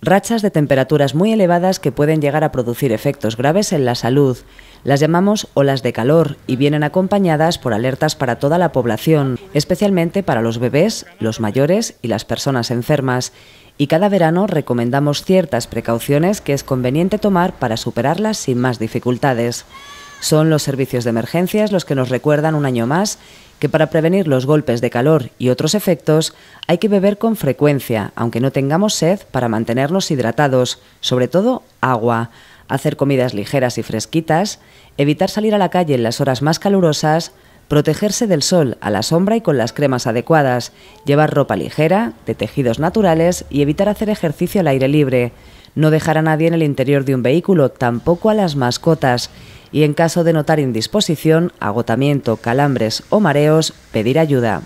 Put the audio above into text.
Rachas de temperaturas muy elevadas que pueden llegar a producir efectos graves en la salud. Las llamamos olas de calor y vienen acompañadas por alertas para toda la población, especialmente para los bebés, los mayores y las personas enfermas. Y cada verano recomendamos ciertas precauciones que es conveniente tomar para superarlas sin más dificultades. Son los servicios de emergencias los que nos recuerdan un año más que para prevenir los golpes de calor y otros efectos hay que beber con frecuencia, aunque no tengamos sed, para mantenernos hidratados, sobre todo agua, hacer comidas ligeras y fresquitas, evitar salir a la calle en las horas más calurosas, protegerse del sol, a la sombra y con las cremas adecuadas, llevar ropa ligera, de tejidos naturales y evitar hacer ejercicio al aire libre. No dejar a nadie en el interior de un vehículo, tampoco a las mascotas y en caso de notar indisposición, agotamiento, calambres o mareos, pedir ayuda.